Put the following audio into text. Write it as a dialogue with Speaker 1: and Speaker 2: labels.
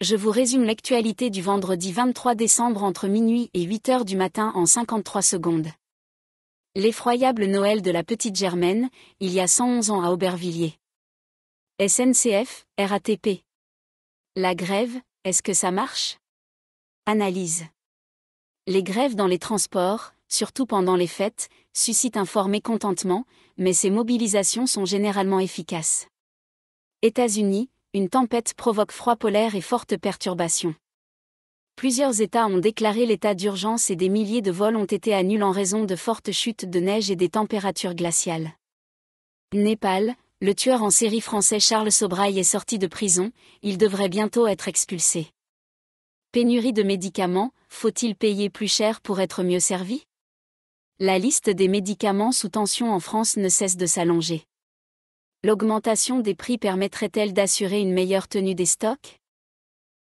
Speaker 1: je vous résume l'actualité du vendredi 23 décembre entre minuit et 8 heures du matin en 53 secondes. L'effroyable Noël de la petite Germaine, il y a 111 ans à Aubervilliers. SNCF, RATP. La grève, est-ce que ça marche Analyse. Les grèves dans les transports, surtout pendant les fêtes, suscitent un fort mécontentement, mais ces mobilisations sont généralement efficaces. États-Unis, une tempête provoque froid polaire et fortes perturbations. Plusieurs États ont déclaré l'état d'urgence et des milliers de vols ont été annulés en raison de fortes chutes de neige et des températures glaciales. Népal, le tueur en série français Charles Sobrail est sorti de prison, il devrait bientôt être expulsé. Pénurie de médicaments, faut-il payer plus cher pour être mieux servi La liste des médicaments sous tension en France ne cesse de s'allonger l'augmentation des prix permettrait-elle d'assurer une meilleure tenue des stocks